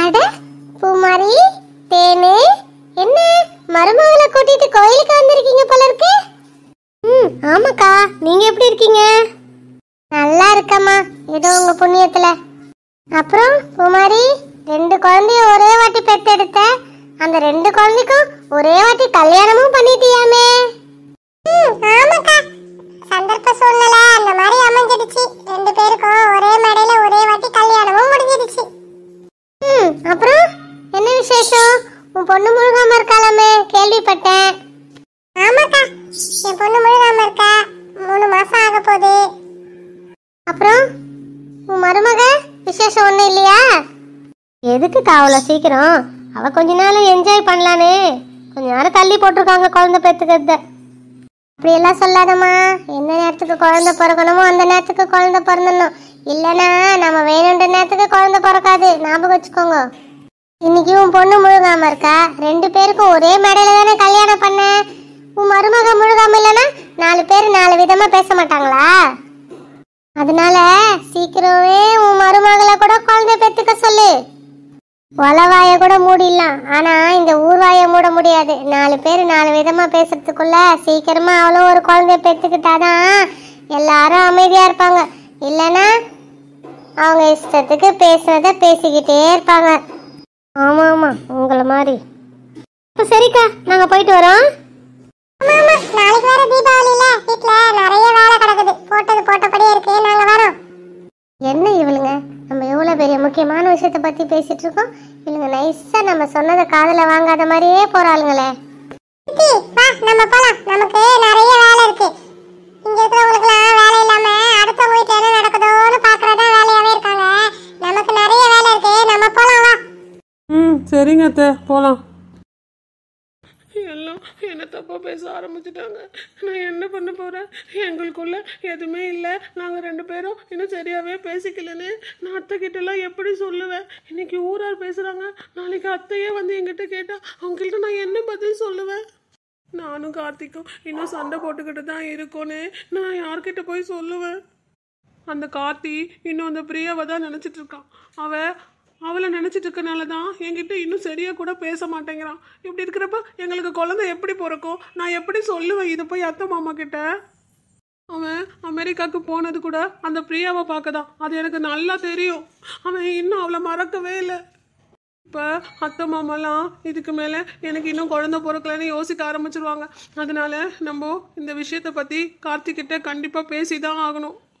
அட பூமாரி தேனு என்ன மருமகளை கூட்டிட்டு கோயிலுக்கு வந்திருக்கீங்க போல இருக்கு ம் ஆமாக்கா நீங்க எப்படி இருக்கீங்க நல்லா இருக்கம்மா ஏதோ உங்க புண்ணியத்துல அப்புறம் பூமாரி உன் பொண்ணு முழுகாம இருக்காளாமே கேள்விப்பட்டேன் ஆமாக்கா இருக்கா மூணு மாசம் ஆக போகுது அப்புறம் உன் மருமக விசேஷம் ஒன்றும் இல்லையா எதுக்குக்கா அவ்வளோ சீக்கிரம் அவ கொஞ்ச நாள் என்ஜாய் பண்ணலானே கொஞ்ச நேரம் தள்ளி போட்டிருக்காங்க குழந்தை பெற்றுக்கிறத அப்படியெல்லாம் சொல்லாதம்மா என்ன நேரத்துக்கு குழந்தை பிறக்கணுமோ அந்த நேரத்துக்கு குழந்தை பிறந்துடணும் இல்லைன்னா நம்ம வேணுன்ற நேரத்துக்கு குழந்தை பிறக்காது ஞாபகம் வச்சுக்கோங்க இன்னைக்கு உன் பொண்ணு முழுகாம இருக்கா ரெண்டு பேருக்கும் ஒரே மேடையில தானே கல்யாணம் பண்ண உன் மருமக முழுகாம இல்லைன்னா நாலு பேர் நாலு விதமா பேச மாட்டாங்களா அதனால சீக்கிரமே உன் மருமகளை கூட குழந்தை பெத்துக்க சொல்லு ஒலவாய கூட மூடிடலாம் ஆனா இந்த ஊர்வாய மூட முடியாது நாலு பேர் நாலு விதமா பேசுறதுக்குள்ள சீக்கிரமா அவளும் ஒரு குழந்தைய பெத்துக்கிட்டாதான் எல்லாரும் அமைதியா இருப்பாங்க இல்லைன்னா அவங்க இஷ்டத்துக்கு பேசுறத பேசிக்கிட்டே இருப்பாங்க ஆமாம் ஆமாம் உங்களை மாதிரி இப்போ சரிக்கா நாங்கள் போயிட்டு வரோம் நாளைக்கு வேற தீபாவளியில வீட்ல நிறைய வேலை கிடக்குது போட்டது போட்டபடியே இருக்கு நாங்க வரோம் என்ன இவளுங்க நம்ம எவ்வளோ பெரிய முக்கியமான விஷயத்த பத்தி பேசிட்டு இருக்கோம் இவளுங்க நைஸா நம்ம சொன்னதை காதுல வாங்காத மாதிரியே போறாளுங்களே வா நம்ம போலாம் நமக்கு சரிங்க அத்தை போகலாம் எல்லாம் என்னை தப்பாக பேச ஆரம்பிச்சிட்டாங்க நான் என்ன பண்ண போறேன் எங்களுக்குள்ள எதுவுமே இல்லை நாங்கள் ரெண்டு பேரும் இன்னும் சரியாவே பேசிக்கலன்னு நான் அத்தை அத்தைக்கிட்டலாம் எப்படி சொல்லுவேன் இன்னைக்கு ஊரார் பேசுறாங்க நாளைக்கு அத்தையே வந்து என்கிட்ட கேட்டால் அவங்கள்ட்ட நான் என்ன பதில் சொல்லுவேன் நானும் கார்த்திக்கும் இன்னும் சண்டை போட்டுக்கிட்டு தான் இருக்கோன்னு நான் யார்கிட்ட போய் சொல்லுவேன் அந்த கார்த்தி இன்னும் அந்த பிரியாவை தான் நினச்சிட்டு இருக்கான் அவ அவளை நினச்சிட்டு இருக்கனால தான் என்கிட்ட இன்னும் சரியாக கூட பேச மாட்டேங்கிறான் இப்படி இருக்கிறப்ப எங்களுக்கு குழந்தை எப்படி பிறக்கும் நான் எப்படி சொல்லுவேன் இதை போய் அத்தை மாமா கிட்ட அவன் அமெரிக்காவுக்கு போனது கூட அந்த பிரியாவை பார்க்க தான் அது எனக்கு நல்லா தெரியும் அவன் இன்னும் அவளை மறக்கவே இல்லை இப்போ அத்தை மாமாலாம் இதுக்கு மேலே எனக்கு இன்னும் குழந்த பிறக்கலன்னு யோசிக்க ஆரம்பிச்சிருவாங்க அதனால நம்ம இந்த விஷயத்தை பற்றி கார்த்திக்கிட்ட கண்டிப்பாக பேசி தான் ஆகணும்